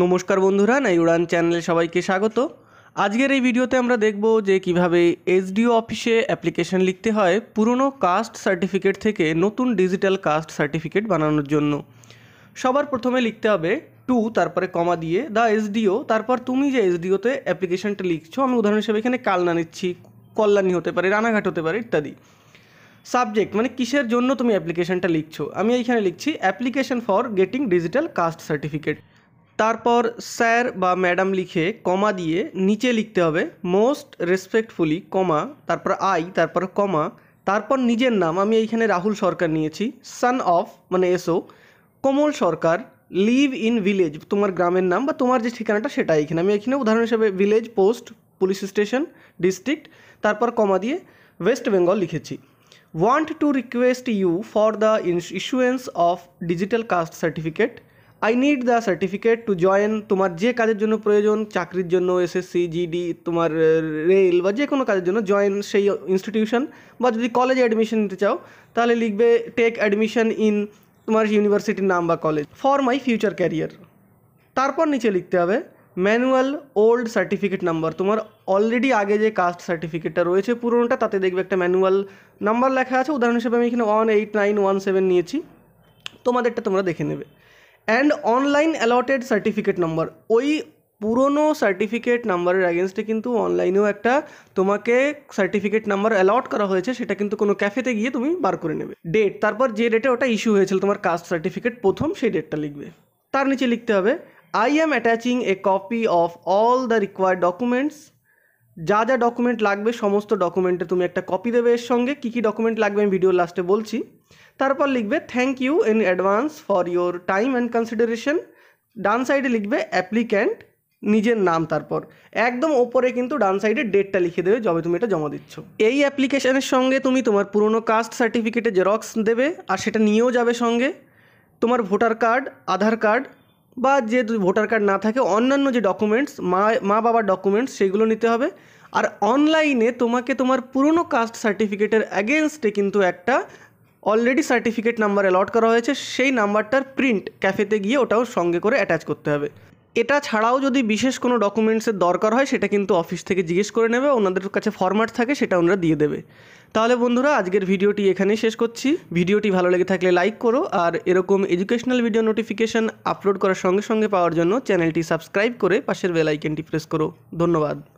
নমস্কার বন্ধুরা নাই উড়ান চ্যানেলে সবাইকে স্বাগত আজকের এই ভিডিওতে আমরা দেখব যে কিভাবে এসডিও অফিসে অ্যাপ্লিকেশন লিখতে হয় পুরনো কাস্ট সার্টিফিকেট থেকে নতুন ডিজিটাল কাস্ট সার্টিফিকেট বানানোর জন্য সবার প্রথমে লিখতে হবে টু তারপরে কমা দিয়ে দ্য এসডিও তারপর তুমি যে এসডিওতে অ্যাপ্লিকেশনটা লিখছো আমি উদাহরণ হিসেবে এখানে কালনা নিচ্ছি কল্যাণী হতে পারে রানাঘাট হতে পারে ইত্যাদি সাবজেক্ট মানে কিসের জন্য তুমি অ্যাপ্লিকেশনটা লিখছো আমি এইখানে লিখছি application for getting digital caste certificate তারপর স্যার বা ম্যাডাম লিখে কমা দিয়ে নিচে লিখতে হবে মোস্ট রেসপেক্টফুলি কমা তারপর আই তারপর কমা তারপর নিজের নাম আমি এইখানে রাহুল সরকার নিয়েছি সান অফ মানে এসো Komal Sarkar live in village তোমার গ্রামের নাম বা তোমার যে ঠিকানাটা সেটা এখানে আমি এখানে উদাহরণ হিসেবে village post police station district তারপর কমা দিয়ে ওয়েস্ট বেঙ্গল লিখেছি want to request you for the issuance of digital caste certificate I need the certificate to join তোমার যে কাজের জন্য প্রয়োজন চাকরির জন্য এসএসসি জিডি তোমার রেল বা যে কোনো কাজের জন্য জয়েন সেই ইনস্টিটিউশন বা যদি কলেজে অ্যাডমিশন নিতে চাও তাহলে লিখবে টেক অ্যাডমিশন ইন তোমার ইউনিভার্সিটির নাম বা college for my future career তারপর নিচে লিখতে হবে ম্যানুয়াল ওল্ড সার্টিফিকেট নাম্বার তোমার অলরেডি আগে যে কাস্ট সার্টিফিকেটটা রয়েছে পুরোনোটা তাতে দেখবে একটা ম্যানুয়াল নাম্বার লেখা আছে উদাহরণ হিসেবে আমি এখানে one eight nine one seven নিয়েছি তোমাদেরটা তোমরা দেখে নেবে and online allotted certificate number ওই পুরনো সার্টিফিকেট নাম্বারের অ্যাগেনস্টে কিন্তু অনলাইনেও একটা তোমাকে সার্টিফিকেট নাম্বার অ্যালট করা হয়েছে সেটা কিন্তু কোনো ক্যাফেতে গিয়ে তুমি বার করে নেবে ডেট তারপর যে ডেটে ওটা ইস্যু হয়েছিল তোমার কাস্ট সার্টিফিকেট প্রথম সেই ডেটটা লিখবে তার নিচে লিখতে হবে I am attaching a copy of all the required documents যা যা ডকুমেন্ট লাগবে সমস্ত ডকুমেন্টে তুমি একটা কপি দেবে এর সঙ্গে কী কী ডকুমেন্ট লাগবে আমি ভিডিও লাস্টে বলছি তারপর লিখবে thank you in advance for your time and consideration ডান সাইডে লিখবে অ্যাপ্লিক্যান্ট নিজের নাম তারপর একদম ওপরে কিন্তু ডান সাইডে ডেটটা লিখে দেবে যবে তুমি এটা জমা দিচ্ছ এই অ্যাপ্লিকেশনের সঙ্গে তুমি তোমার পুরনো কাস্ট সার্টিফিকেটে জেরক্স দেবে আর সেটা নিয়েও যাবে সঙ্গে তোমার ভোটার কার্ড আধার কার্ড বা যে ভোটার কার্ড না থাকে অন্যান্য যে ডকুমেন্টস মা মা বাবার ডকুমেন্টস সেগুলো নিতে হবে আর অনলাইনে তোমাকে তোমার পুরনো কাস্ট সার্টিফিকেটের অ্যাগেনস্টে কিন্তু একটা অলরেডি সার্টিফিকেট নাম্বার অ্যালট করা হয়েছে সেই নাম্বারটার প্রিন্ট ক্যাফেতে গিয়ে ওটাও সঙ্গে করে অ্যাটাচ করতে হবে এটা ছাড়াও যদি বিশেষ কোনো ডকুমেন্টসের দরকার হয় সেটা কিন্তু অফিস থেকে জিজ্ঞেস করে নেবে ওনাদের কাছে ফরম্যাট থাকে সেটা ওনারা দিয়ে দেবে তাহলে বন্ধুরা আজকের ভিডিওটি এখানেই শেষ করছি ভিডিওটি ভালো লেগে থাকলে লাইক করো আর এরকম এডুকেশনাল ভিডিও নোটিফিকেশান আপলোড করার সঙ্গে সঙ্গে পাওয়ার জন্য চ্যানেলটি সাবস্ক্রাইব করে পাশের বেল আইকনটি প্রেস করো ধন্যবাদ